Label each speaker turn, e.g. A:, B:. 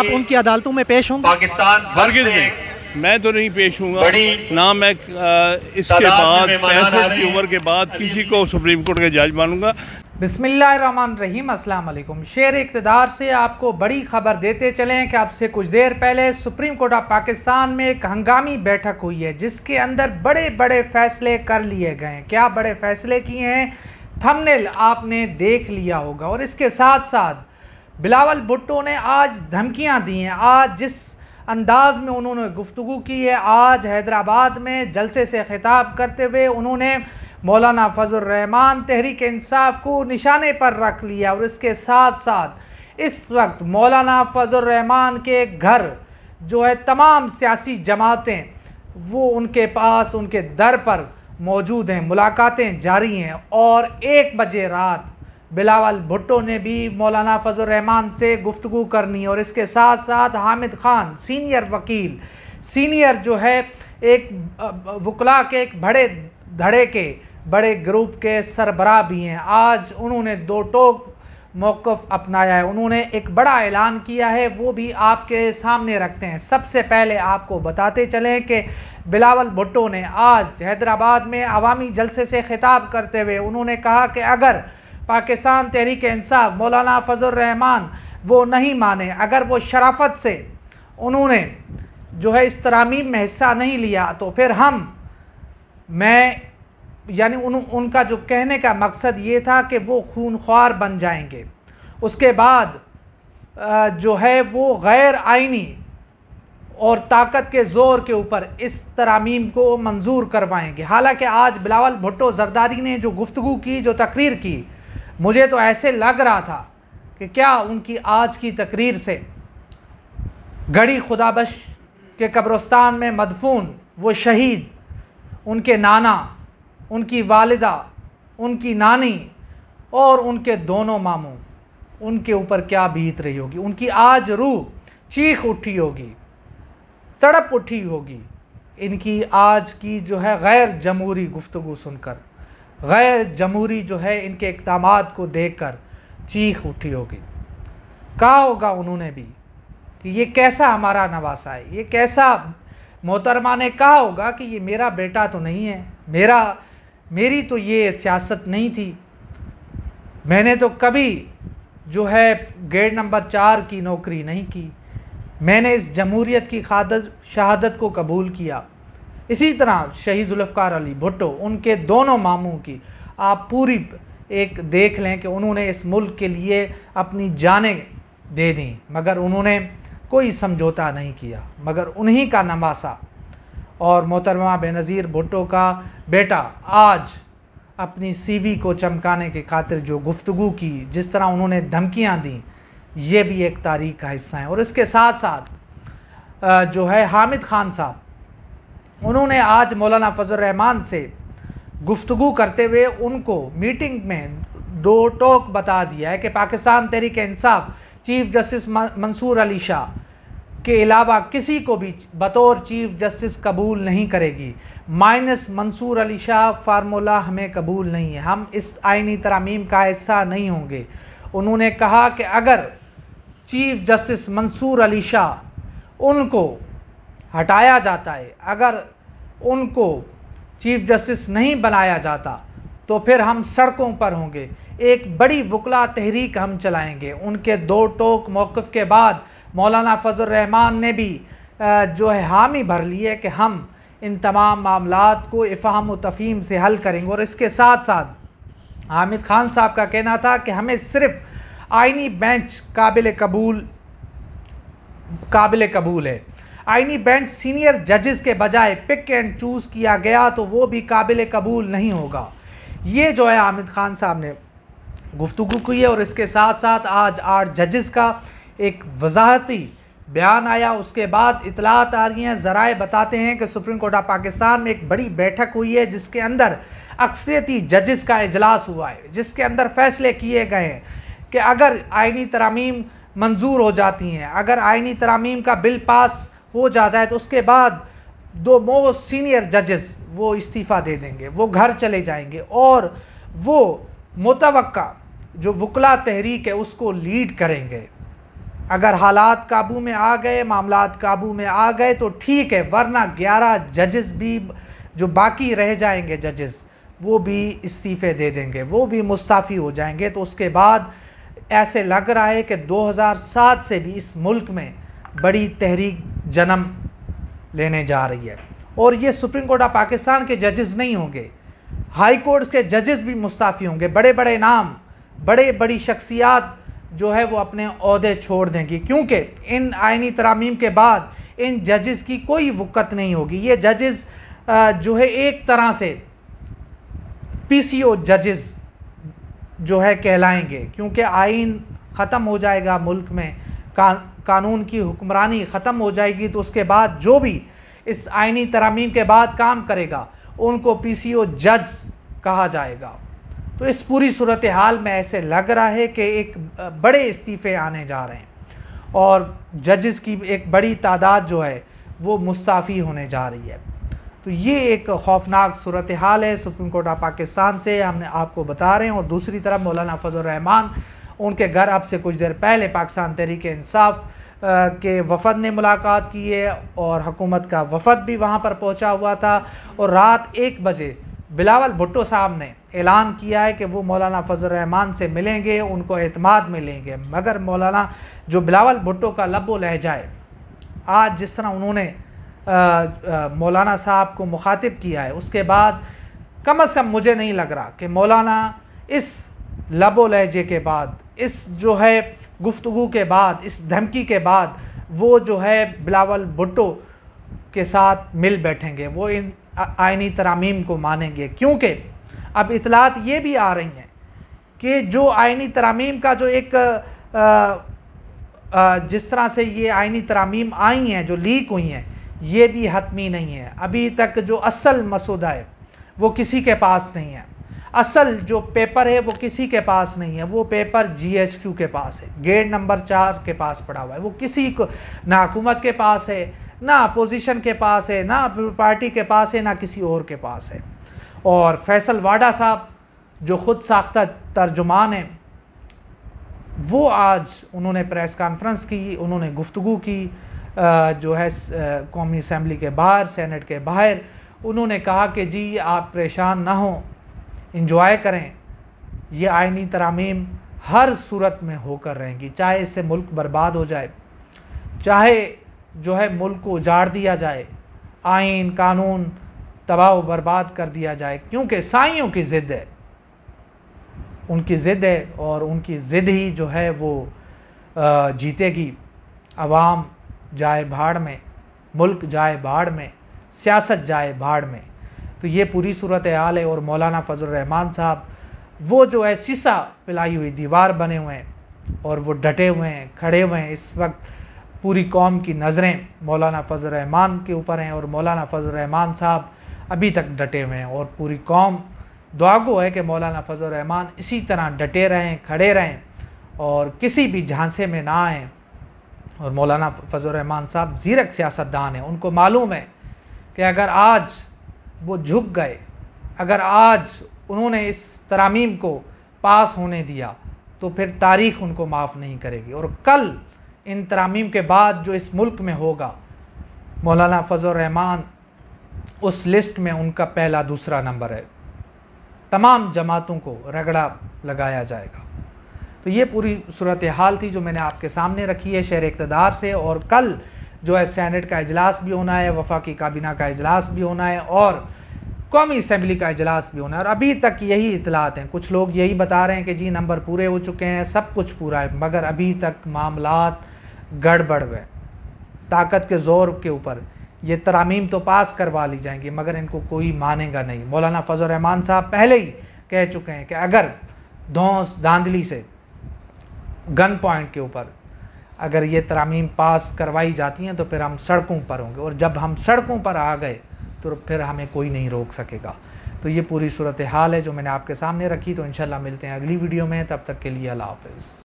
A: आप उनकी अदालतों में पेश होंगे पाकिस्तान मैं तो नहीं पेश हूँ ना मैं इसके बाद पैंसठ की उम्र के बाद किसी को सुप्रीम कोर्ट का जज मानूंगा रहीम अस्सलाम अल्लाम शेर इकतदार से आपको बड़ी खबर देते चलें कि आपसे कुछ देर पहले सुप्रीम कोर्ट ऑफ पाकिस्तान में एक हंगामी बैठक हुई है जिसके अंदर बड़े बड़े फैसले कर लिए गए हैं क्या बड़े फैसले किए हैं थंबनेल आपने देख लिया होगा और इसके साथ साथ बिलावल भुट्टो ने आज धमकियां दी हैं आज जिस अंदाज में उन्होंने गुफ्तु की है आज हैदराबाद में जलसे से खिताब करते हुए उन्होंने मौलाना रहमान तहरीक इंसाफ को निशाने पर रख लिया और इसके साथ साथ इस वक्त मौलाना रहमान के घर जो है तमाम सियासी जमातें वो उनके पास उनके दर पर मौजूद हैं मुलाकातें जारी हैं और एक बजे रात बिलावल भुट्टो ने भी मौलाना फजल रहमान से गुफ्तु करनी और इसके साथ साथ हामिद खान सीनियर वकील सीनियर जो है एक वकला के एक बड़े धड़े के बड़े ग्रुप के सरबरा भी हैं आज उन्होंने दो टोक मौक़ अपनाया है उन्होंने एक बड़ा ऐलान किया है वो भी आपके सामने रखते हैं सबसे पहले आपको बताते चलें कि बिलावल भुट्टो ने आज हैदराबाद में अवामी जलसे से खिताब करते हुए उन्होंने कहा कि अगर पाकिस्तान तहरीक इंसाफ मौलाना फजलरहमान वो नहीं माने अगर वो शराफत से उन्होंने जो है इस तरामीम में हिस्सा नहीं लिया तो फिर हम मैं यानी उन उनका जो कहने का मकसद ये था कि वो खून ख्वार बन जाएंगे उसके बाद जो है वो गैर आइनी और ताकत के ज़ोर के ऊपर इस तरामीम को मंजूर करवाएंगे हालांकि आज बिलावल भुट्टो जरदारी ने जो गुफ्तु की जो तकरीर की मुझे तो ऐसे लग रहा था कि क्या उनकी आज की तकरीर से घड़ी खुदाबश के कब्रस्तान में मदफून वो शहीद उनके नाना उनकी वालदा उनकी नानी और उनके दोनों मामू उनके ऊपर क्या बीत रही होगी उनकी आज रूह चीख उठी होगी तड़प उठी होगी इनकी आज की जो है गैर जमहूरी गुफ्तु सुनकर गैर जमहूरी जो है इनके इकदाम को देख कर चीख उठी होगी कहा होगा उन्होंने भी कि ये कैसा हमारा नवासा है ये कैसा मोहतरमा ने कहा होगा कि ये मेरा बेटा तो नहीं है मेरा मेरी तो ये सियासत नहीं थी मैंने तो कभी जो है गेट नंबर चार की नौकरी नहीं की मैंने इस जमूरीत की खादत शहादत को कबूल किया इसी तरह शहीद जुल्फ़ार अली भुट्टो उनके दोनों मामों की आप पूरी एक देख लें कि उन्होंने इस मुल्क के लिए अपनी जानें दे दी मगर उन्होंने कोई समझौता नहीं किया मगर उन्हीं का नमाशा और मोहतरमा बेनज़ीर भुट्टो का बेटा आज अपनी सीवी को चमकाने के खातिर जो गुफ्तु की जिस तरह उन्होंने धमकियाँ दी ये भी एक तारीख का हिस्सा है और इसके साथ साथ जो है हामिद खान साहब उन्होंने आज मौलाना फजल रहमान से गुफ्तु करते हुए उनको मीटिंग में दो टोक बता दिया है कि पाकिस्तान तहरीक इंसाफ चीफ जस्टिस मंसूर अली शाह के अलावा किसी को भी बतौर चीफ जस्टिस कबूल नहीं करेगी माइनस मंसूर अली शाह फार्मूला हमें कबूल नहीं है हम इस आइनी तरामीम का हिस्सा नहीं होंगे उन्होंने कहा कि अगर चीफ जस्टिस मंसूर अली शाह उनको हटाया जाता है अगर उनको चीफ जस्टिस नहीं बनाया जाता तो फिर हम सड़कों पर होंगे एक बड़ी वकला तहरीक हम चलाएंगे उनके दो टोक मौक़ के बाद मौलाना फजल रहमान ने भी जो है हामी भर ली है कि हम इन तमाम मामला को इफ़ाम तफ़ीम से हल करेंगे और इसके साथ साथ हामिद खान साहब का कहना था कि हमें सिर्फ़ आइनी बेंच काबिल कबूल काबिल कबूल है আইনি বেন্ড সিনিয়র জাজেস কে বজায়ে পিক এন্ড চুজ কিয়া গয়া তো ও ও ভি কাবিল-এ কবুল নাহি হোগা ইয়ে জো হ্যায় আমেদ খান সাহেব নে গফতগূর কিয়া ও ইস কে সাথ-সাথ আজ 8 জাজেস কা এক ওয়াজাহতি বয়ান আয়া উস কে বাদ ইতলাত আ গয়ি হ্যায় জরায়ে বাতাতে হ্যায় কে সুপ্রিম কোর্ট অফ পাকিস্তান মে এক বড়ি বৈঠক হুয়ি হ্যায় জিস কে আন্দার aksariyati judges কা اجلاس হুয়া হ্যায় জিস কে আন্দার ফয়সলে কিয়ে গয়ে কে अगर আইনি তরামিম মঞ্জুর হো jati হ্যায় अगर আইনি তরামিম কা বিল পাস हो जाता है तो उसके बाद दो मोस्ट सीनियर जजेस वो इस्तीफ़ा दे देंगे वो घर चले जाएंगे और वो मुतव जो वकला तहरीक है उसको लीड करेंगे अगर हालात काबू में आ गए मामला काबू में आ गए तो ठीक है वरना ग्यारह जजेस भी जो बाकी रह जाएंगे जजेस वो भी इस्तीफ़े दे देंगे वो भी मुस्ताफ़ी हो जाएंगे तो उसके बाद ऐसे लग रहा है कि 2007 से भी इस मुल्क में बड़ी तहरीक जन्म लेने जा रही है और ये सुप्रीम कोर्ट ऑफ पाकिस्तान के जजेस नहीं होंगे हाई कोर्ट्स के जजेस भी मुस्ताफ़ी होंगे बड़े बड़े नाम बड़े बड़ी शख्सियात जो है वो अपने अहदे छोड़ देंगी क्योंकि इन आइनी तरामीम के बाद इन जजेस की कोई वक़्त नहीं होगी ये जजेस जो है एक तरह से पीसीओ जजेस जो है कहलाएंगे क्योंकि आइन ख़त्म हो जाएगा मुल्क में कानून की हुक्मरानी ख़त्म हो जाएगी तो उसके बाद जो भी इस आइनी तरामीम के बाद काम करेगा उनको पी सी ओ जज कहा जाएगा तो इस पूरी सूरत हाल में ऐसे लग रहा है कि एक बड़े इस्तीफ़े आने जा रहे हैं और जजेस की एक बड़ी तादाद जो है वो मुस्ताफ़ी होने जा रही है तो ये एक खौफनाक सूरत हाल है सुप्रीम कोर्ट ऑफ पाकिस्तान से हमने आपको बता रहे हैं और दूसरी तरफ मौलाना फजल रहमान उनके घर अब से कुछ देर पहले पाकिस्तान तहरीक इंसाफ के वफद ने मुलाकात की है और हुकूमत का वफद भी वहाँ पर पहुँचा हुआ था और रात एक बजे बिलावल भुट्टो साहब ने ऐलान किया है कि वो मौलाना रहमान से मिलेंगे उनको अतमाद मिलेंगे मगर मौलाना जो बिलावल भुट्टो का लबो लहजा है आज जिस तरह उन्होंने मौलाना साहब को मुखातिब किया है उसके बाद कम अज़ कम मुझे नहीं लग रहा कि मौलाना इस लबो लहजे के बाद इस जो है गुफ्तु के बाद इस धमकी के बाद वो जो है बिलावल भुट्टो के साथ मिल बैठेंगे वो इन आइनी तरामीम को मानेंगे क्योंकि अब इतलात ये भी आ रही हैं कि जो आइनी तरामीम का जो एक आ, आ, जिस तरह से ये आइनी तरामीम आई हैं जो लीक हुई हैं ये भी हतमी नहीं है अभी तक जो असल मसूदा है वो किसी के पास नहीं है असल जो पेपर है वो किसी के पास नहीं है वो पेपर जीएचक्यू के पास है गेट नंबर चार के पास पड़ा हुआ है वो किसी को ना हुकूमत के पास है ना अपोजिशन के पास है ना पार्टी के पास है ना किसी और के पास है और फैसल वाडा साहब जो ख़ुद साख्ता तर्जुमान हैं वो आज उन्होंने प्रेस कॉन्फ्रेंस की उन्होंने गुफ्तु की जो है कौमी असम्बली के बाहर सेनेट के बाहर उन्होंने कहा कि जी आप परेशान ना हों इंजॉय करें ये आइनी तरामीम हर सूरत में होकर रहेंगी चाहे इससे मुल्क बर्बाद हो जाए चाहे जो है मुल्क को उजाड़ दिया जाए आइन कानून तबाह बर्बाद कर दिया जाए क्योंकि साइयों की ज़िद है उनकी ज़िद है और उनकी ज़िद ही जो है वो जीतेगी आवाम जाए भाड़ में मुल्क जाए भाड़ में सियासत जाए भाड़ में तो ये पूरी सूरत हाल है और मौलाना फजलरहमान साहब वो जो है सीसा पिलाई हुई दीवार बने हुए हैं और वो डटे हुए हैं खड़े हुए हैं इस वक्त पूरी कौम की नज़रें मौलाना फजलरहमान के ऊपर हैं और मौलाना फजलरहमान साहब अभी तक डटे हुए हैं और पूरी कौम दुआगो है कि मौलाना फजलरहमान इसी तरह डटे रहें खड़े रहें और किसी भी झांसे में ना आएँ और मौलाना फजलरहमान साहब जीरक सियासतदान हैं उनको मालूम है कि अगर आज वो झुक गए अगर आज उन्होंने इस तरामीम को पास होने दिया तो फिर तारीख उनको माफ़ नहीं करेगी और कल इन तरामीम के बाद जो इस मुल्क में होगा मौलाना फजल रहमान उस लिस्ट में उनका पहला दूसरा नंबर है तमाम जमातों को रगड़ा लगाया जाएगा तो ये पूरी सूरत हाल थी जो मैंने आपके सामने रखी है शहर इकतदार से और कल जो है सैनट का अजलास भी होना है वफाकी काबीना का अजलास भी होना है और कौमी असम्बली का अजलास भी होना है और अभी तक यही इतलात हैं कुछ लोग यही बता रहे हैं कि जी नंबर पूरे हो चुके हैं सब कुछ पूरा है मगर अभी तक मामला गड़बड़ हुए ताकत के ज़ोर के ऊपर ये तरामीम तो पास करवा ली जाएंगी मगर इनको कोई मानेगा नहीं मौलाना फजल रहमान साहब पहले ही कह चुके हैं कि अगर धौस धांधली से गन पॉइंट के ऊपर अगर ये तरामीम पास करवाई जाती हैं तो फिर हम सड़कों पर होंगे और जब हम सड़कों पर आ गए तो फिर हमें कोई नहीं रोक सकेगा तो ये पूरी सूरत हाल है जो मैंने आपके सामने रखी तो इन मिलते हैं अगली वीडियो में तब तक के लिए अल्लाह हाफ़